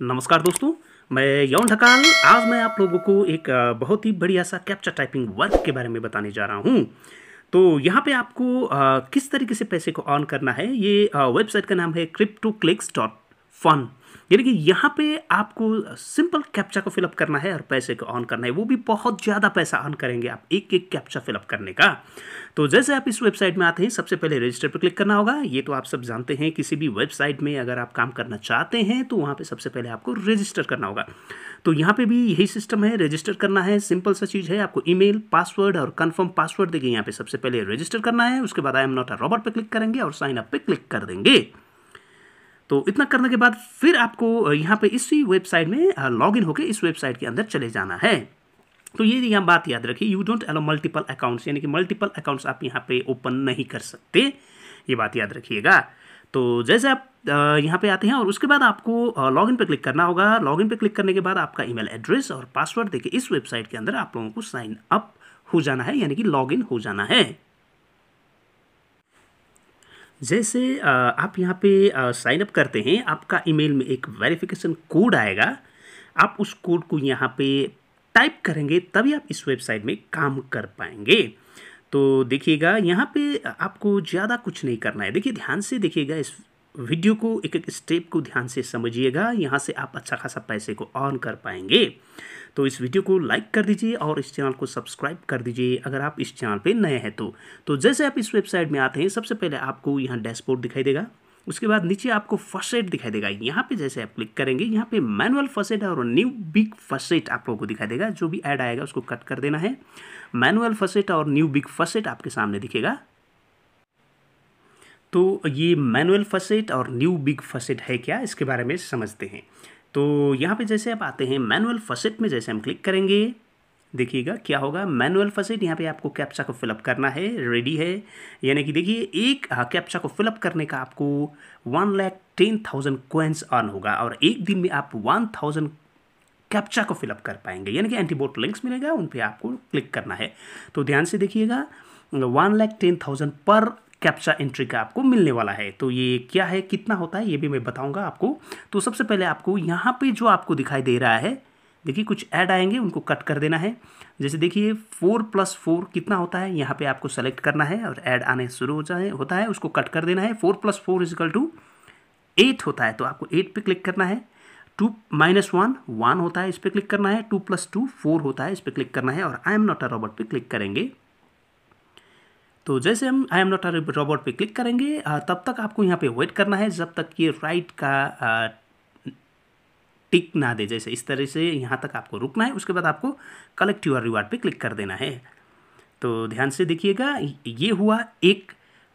नमस्कार दोस्तों मैं यौन ढकाल आज मैं आप लोगों को एक बहुत ही बढ़िया सा कैप्चर टाइपिंग वर्क के बारे में बताने जा रहा हूँ तो यहाँ पे आपको आ, किस तरीके से पैसे को ऑन करना है ये वेबसाइट का नाम है क्रिप्टो क्लिक्स डॉट फन यानी कि यहाँ पे आपको सिंपल कैप्चा को फिलअप करना है और पैसे को ऑन करना है वो भी बहुत ज़्यादा पैसा ऑन करेंगे आप एक एक कैप्चा फिलअप करने का तो जैसे आप इस वेबसाइट में आते हैं सबसे पहले रजिस्टर पर क्लिक करना होगा ये तो आप सब जानते हैं किसी भी वेबसाइट में अगर आप काम करना चाहते हैं तो वहाँ पर सबसे पहले आपको रजिस्टर करना होगा तो यहाँ पर भी यही सिस्टम है रजिस्टर करना है सिंपल सा चीज़ है आपको ई पासवर्ड और कन्फर्म पासवर्ड देखिए यहाँ पर सबसे पहले रजिस्टर करना है उसके बाद I am not a robot पर क्लिक करेंगे और साइन अप पर क्लिक कर देंगे तो इतना करने के बाद फिर आपको यहाँ पे इसी वेबसाइट में लॉगिन होकर इस वेबसाइट के अंदर चले जाना है तो ये यहाँ बात याद रखिए you don't allow multiple accounts यानी कि मल्टीपल अकाउंट्स आप यहाँ पे ओपन नहीं कर सकते ये बात याद रखिएगा तो जैसे आप यहाँ पे आते हैं और उसके बाद आपको लॉगिन पे क्लिक करना होगा लॉगिन पे क्लिक करने के बाद आपका ईमेल एड्रेस और पासवर्ड देके इस वेबसाइट के अंदर आप लोगों को साइन अप हो जाना है यानी कि लॉगिन हो जाना है जैसे आप यहाँ पे साइन अप करते हैं आपका ईमेल में एक वेरिफिकेशन कोड आएगा आप उस कोड को यहाँ पे टाइप करेंगे तभी आप इस वेबसाइट में काम कर पाएंगे तो देखिएगा यहाँ पे आपको ज़्यादा कुछ नहीं करना है देखिए ध्यान से देखिएगा इस वीडियो को एक एक स्टेप को ध्यान से समझिएगा यहाँ से आप अच्छा खासा पैसे को ऑन कर पाएंगे तो इस वीडियो को लाइक कर दीजिए और इस चैनल को सब्सक्राइब कर दीजिए अगर आप इस चैनल पर नए हैं तो, तो जैसे आप इस वेबसाइट में आते हैं सबसे पहले आपको यहाँ डैशबोर्ड दिखाई देगा उसके बाद नीचे आपको फसेट दिखाई देगा यहाँ पे जैसे आप क्लिक करेंगे यहाँ पे मैनुअल फसेट और न्यू बिग फसेट आप लोगों को दिखाई देगा जो भी ऐड आएगा उसको कट कर देना है मैनुअल फसेट और न्यू बिग फसेट आपके सामने दिखेगा तो ये मैनुअल फसेट और न्यू बिग फसेट है क्या इसके बारे में समझते हैं तो यहाँ पे जैसे आप आते हैं मैनुअल फसेट में जैसे हम क्लिक करेंगे देखिएगा क्या होगा मैनुअल फसेट यहाँ पे आपको कैप्चा को फिलअप करना है रेडी है यानी कि देखिए एक हाँ, कैप्चा को फिलअप करने का आपको वन लैख टेन थाउजेंड क्वेंस अर्न होगा और एक दिन में आप वन थाउजेंड कैप्चा को फिलअप कर पाएंगे यानी कि एंटीबोट लिंक्स मिलेगा उन पर आपको क्लिक करना है तो ध्यान से देखिएगा वन लैख टेन थाउजेंड पर कैप्चा एंट्री का आपको मिलने वाला है तो ये क्या है कितना होता है ये भी मैं बताऊंगा आपको तो सबसे पहले आपको यहाँ पे जो आपको दिखाई दे रहा है देखिए कुछ ऐड आएंगे उनको कट कर देना है जैसे देखिए फोर प्लस फोर कितना होता है यहाँ पे आपको सेलेक्ट करना है और ऐड आने शुरू हो जाए होता है उसको कट कर देना है four plus four equal to eight होता है तो आपको एट पे क्लिक करना है टू माइनस वन वन होता है इस पर क्लिक करना है टू प्लस टू फोर होता है इस पर क्लिक करना है और I am not a robot पर क्लिक करेंगे तो जैसे हम I am not a robot पे क्लिक करेंगे तब तक आपको यहाँ पे वेट करना है जब तक ये राइट का टिक ना दे जैसे इस तरह से यहाँ तक आपको रुकना है उसके बाद आपको कलेक्ट यूर रिवार्ड पे क्लिक कर देना है तो ध्यान से देखिएगा ये हुआ एक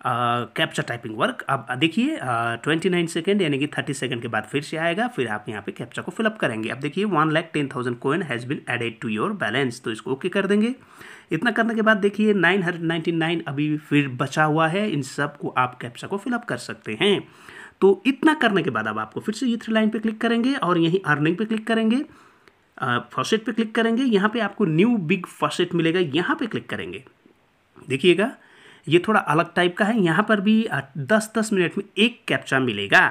कैप्चर टाइपिंग वर्क अब देखिए ट्वेंटी नाइन सेकेंड यानी कि थर्टी सेकेंड के बाद फिर से आएगा फिर आप यहाँ पे कैप्चा को फिलअप करेंगे अब देखिए one lakh ten thousand coin has been added to your balance तो इसको ओके कर देंगे इतना करने के बाद देखिए नाइन हंड्रेड नाइन्टी नाइन अभी फिर बचा हुआ है इन सब को आप कैप्चा को फिलअप कर सकते हैं तो इतना करने के बाद अब आपको फिर से ये थ्री लाइन पर क्लिक करेंगे और यहीं अर्निंग पर क्लिक करेंगे फॉसेट पे क्लिक करेंगे यहाँ पर आपको न्यू बिग फॉसेट मिलेगा यहाँ पर क्लिक करेंगे देखिएगा ये थोड़ा अलग टाइप का है यहाँ पर भी दस दस मिनट में एक कैप्चा मिलेगा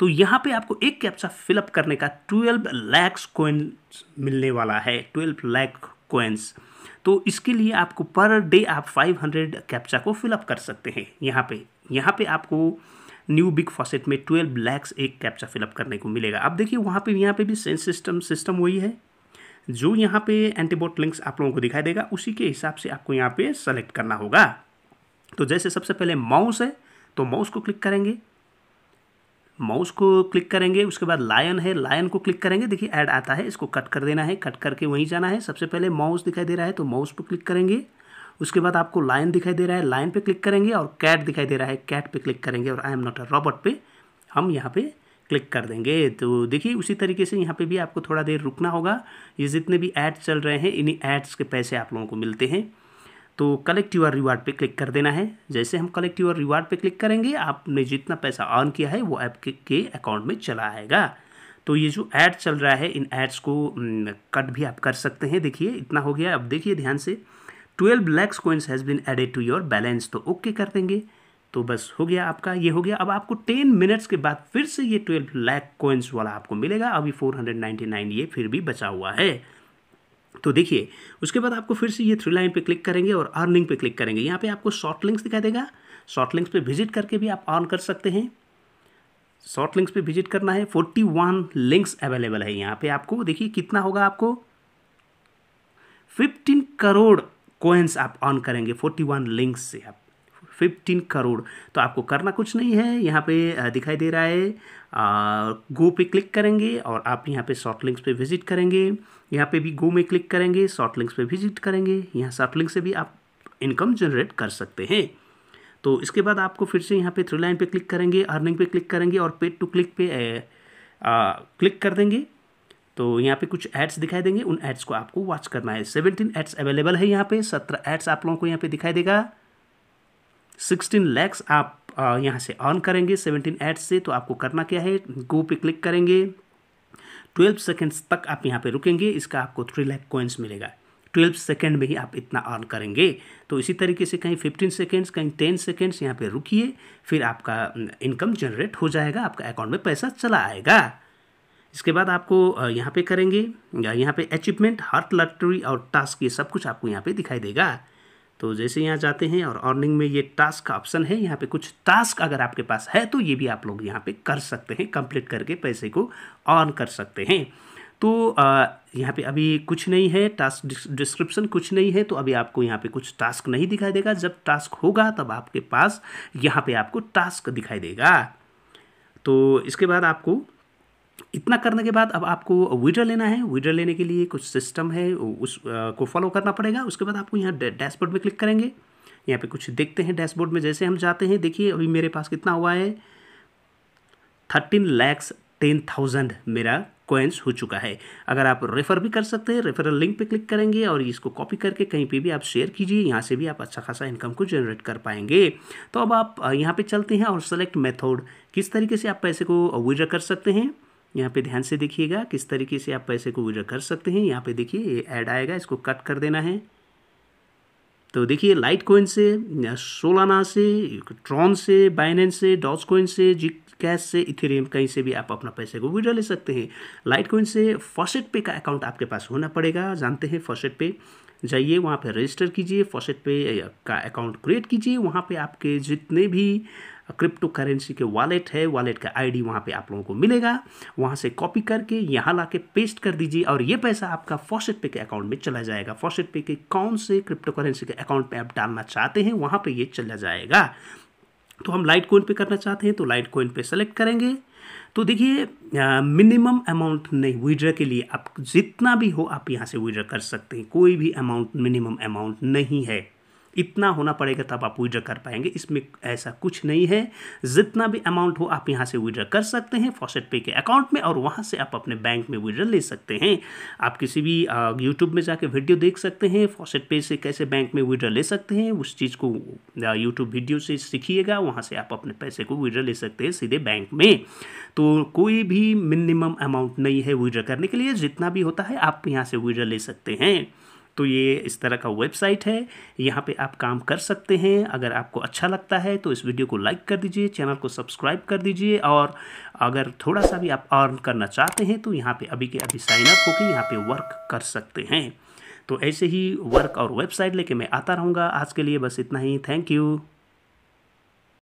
तो यहाँ पे आपको एक कैप्चा फिलअप करने का ट्वेल्व लैक्स कोइंस मिलने वाला है ट्वेल्व लैक कोइंस तो इसके लिए आपको पर डे आप फाइव हंड्रेड कैप्चा को फिलअप कर सकते हैं यहाँ पे यहाँ पे आपको न्यू बिग फॉसेट में ट्वेल्व लैक्स एक कैप्चा फिलअप करने को मिलेगा आप देखिए वहाँ पे यहाँ पे भी सेंस सिस्टम सिस्टम वही है जो यहाँ पे एंटीबॉट लिंक्स आप लोगों को दिखाई देगा उसी के हिसाब से आपको यहाँ पे सेलेक्ट करना होगा तो जैसे सबसे पहले माउस है तो माउस को क्लिक करेंगे माउस को क्लिक करेंगे उसके बाद लायन है लायन को क्लिक करेंगे देखिए ऐड आता है इसको कट कर देना है कट करके वहीं जाना है सबसे पहले माउस दिखाई दे रहा है तो माउस पर क्लिक करेंगे उसके बाद आपको लायन दिखाई दे रहा है लायन पे क्लिक करेंगे और कैट दिखाई दे रहा है कैट पे क्लिक करेंगे और I am not a robot पे हम यहाँ पे क्लिक कर देंगे तो देखिए उसी तरीके से यहाँ पे भी आपको थोड़ा देर रुकना होगा ये जितने भी एड्स चल रहे हैं इन्हीं एड्स के पैसे आप लोगों को मिलते हैं तो कलेक्ट यूर रिवार्ड पे क्लिक कर देना है जैसे हम कलेक्टिव यूर रिवार्ड पे क्लिक करेंगे आपने जितना पैसा ऑन किया है वो ऐप के अकाउंट में चला आएगा तो ये जो ऐड चल रहा है इन एड्स को कट भी आप कर सकते हैं देखिए इतना हो गया अब देखिए ध्यान से twelve lakhs coins has been added to your balance तो ओके कर देंगे तो बस हो गया आपका ये हो गया अब आपको टेन मिनट्स के बाद फिर से ये ट्वेल्व लैक कोइंस वाला आपको मिलेगा अभी फोर हंड्रेड नाइन्टी नाइन ये फिर भी बचा हुआ है तो देखिए उसके बाद आपको फिर से ये थ्री लाइन पे क्लिक करेंगे और अर्निंग पे क्लिक करेंगे यहाँ पे आपको शॉर्ट लिंक्स दिखाई देगा शॉर्ट लिंक्स पे विजिट करके भी आप ऑन कर सकते हैं शॉर्ट लिंक्स पे विजिट करना है फोर्टी वन लिंक्स अवेलेबल है यहाँ पे आपको देखिए कितना होगा आपको फिफ्टीन करोड़ कोइंस आप ऑन करेंगे फोर्टी वन लिंक्स से आप फिफ्टीन करोड़ तो आपको करना कुछ नहीं है यहाँ पे दिखाई दे रहा है गो पे क्लिक करेंगे और आप यहाँ पे शॉर्ट लिंक्स पे विजिट करेंगे यहाँ पे भी गो में क्लिक करेंगे शॉर्ट लिंक्स पे विजिट करेंगे यहाँ शॉर्ट लिंक से भी आप इनकम जनरेट कर सकते हैं तो इसके बाद आपको फिर से यहाँ पे थ्री लाइन पे क्लिक करेंगे अर्निंग पे क्लिक करेंगे और पेड टू क्लिक पे क्लिक कर देंगे तो यहाँ पे कुछ एड्स दिखाई देंगे उन एड्स को आपको वॉच करना है सेवनटीन एड्स अवेलेबल है यहाँ पे सत्रह एड्स आप लोगों को यहाँ पे दिखाई देगा सिक्सटीन लैक्स आप यहाँ से अर्न करेंगे सेवनटीन एड्स से तो आपको करना क्या है गो पे क्लिक करेंगे ट्वेल्व सेकेंड्स तक आप यहाँ पे रुकेंगे इसका आपको थ्री लैक कोइंस मिलेगा ट्वेल्व सेकेंड में ही आप इतना अर्न करेंगे तो इसी तरीके से कहीं फिफ्टीन सेकेंड्स कहीं टेन सेकेंड्स यहाँ पे रुकिए फिर आपका इनकम जनरेट हो जाएगा आपका अकाउंट में पैसा चला आएगा इसके बाद आपको यहाँ पे करेंगे यहाँ पे अचीवमेंट हार्ट लटरी और टास्क ये सब कुछ आपको यहाँ पे दिखाई देगा तो जैसे यहाँ जाते हैं और अर्निंग में ये टास्क का ऑप्शन है यहाँ पे कुछ टास्क अगर आपके पास है तो ये भी आप लोग यहाँ पे कर सकते हैं कंप्लीट करके पैसे को अर्न कर सकते हैं तो यहाँ पे अभी कुछ नहीं है टास्क डिस्क्रिप्शन कुछ नहीं है तो अभी आपको यहाँ पे कुछ टास्क नहीं दिखाई देगा जब टास्क होगा तब आपके पास यहाँ पर आपको टास्क दिखाई देगा तो इसके बाद आपको इतना करने के बाद अब आपको विड्रॉ लेना है विड्रॉ लेने के लिए कुछ सिस्टम है उस आ, को फॉलो करना पड़ेगा उसके बाद आपको यहाँ डैशबोर्ड में क्लिक करेंगे यहाँ पे कुछ देखते हैं डैशबोर्ड में जैसे हम जाते हैं देखिए अभी मेरे पास कितना हुआ है थर्टीन लैक्स टेन थाउजेंड मेरा कोइंस हो चुका है अगर आप रेफ़र भी कर सकते हैं रेफरल लिंक पे क्लिक करेंगे और इसको कॉपी करके कहीं पे भी आप शेयर कीजिए यहाँ से भी आप अच्छा खासा इनकम को जनरेट कर पाएंगे तो अब आप यहाँ पे चलते हैं और सेलेक्ट मेथड किस तरीके से आप पैसे को विड्रॉ कर सकते हैं यहाँ पे ध्यान से देखिएगा किस तरीके से आप पैसे को विड्रॉ कर सकते हैं यहाँ पे देखिए ये ऐड आएगा इसको कट कर देना है तो देखिए लाइट कोइन से सोलाना से ट्रॉन से बाइनेंस से डॉज कोइन से जी कैश से इथेरियम कहीं से भी आप अपना पैसे को विड्रॉ ले सकते हैं लाइट कोइन से फर्स्ट पे का अकाउंट आपके पास होना पड़ेगा जानते हैं फर्स्ट पे जाइए वहाँ पे रजिस्टर कीजिए फर्स्ट पे का अकाउंट क्रिएट कीजिए वहाँ पे आपके जितने भी क्रिप्टो करेंसी के वॉलेट है वॉलेट का आईडी वहाँ पे आप लोगों को मिलेगा वहाँ से कॉपी करके यहाँ ला पेस्ट कर दीजिए और ये पैसा आपका फॉसेट पे के अकाउंट में चला जाएगा फॉसेट पे के कौन से क्रिप्टो करेंसी के अकाउंट पे आप डालना चाहते हैं वहाँ पे ये चला जाएगा तो हम लाइट कोइन पे करना चाहते हैं तो लाइट कोइन पे सेलेक्ट करेंगे तो देखिए मिनिमम अमाउंट नहीं विड्रा के लिए आप जितना भी हो आप यहाँ से विड्रा कर सकते हैं कोई भी अमाउंट मिनिमम अमाउंट नहीं है इतना होना पड़ेगा तब आप विड्रॉ कर पाएंगे इसमें ऐसा कुछ नहीं है जितना भी अमाउंट हो आप यहाँ से विड्रॉ कर सकते हैं फॉसेट पे के अकाउंट में और वहाँ से आप अपने बैंक में विड्रॉ ले सकते हैं आप किसी भी यूट्यूब में जाके वीडियो देख सकते हैं फॉसेट पे से कैसे बैंक में विड्रॉ ले सकते हैं उस चीज़ को यूट्यूब वीडियो से सीखिएगा वहाँ से आप अपने पैसे को विड्रॉ ले सकते हैं सीधे बैंक में तो कोई भी मिनिमम अमाउंट नहीं है विड्रॉ करने के लिए जितना भी होता है आप यहाँ से विड्रॉ ले सकते हैं तो ये इस तरह का वेबसाइट है यहाँ पे आप काम कर सकते हैं अगर आपको अच्छा लगता है तो इस वीडियो को लाइक कर दीजिए चैनल को सब्सक्राइब कर दीजिए और अगर थोड़ा सा भी आप अर्न करना चाहते हैं तो यहाँ पे अभी के अभी साइन अप होकर यहाँ पे वर्क कर सकते हैं तो ऐसे ही वर्क और वेबसाइट लेके मैं आता रहूँगा आज के लिए बस इतना ही थैंक यू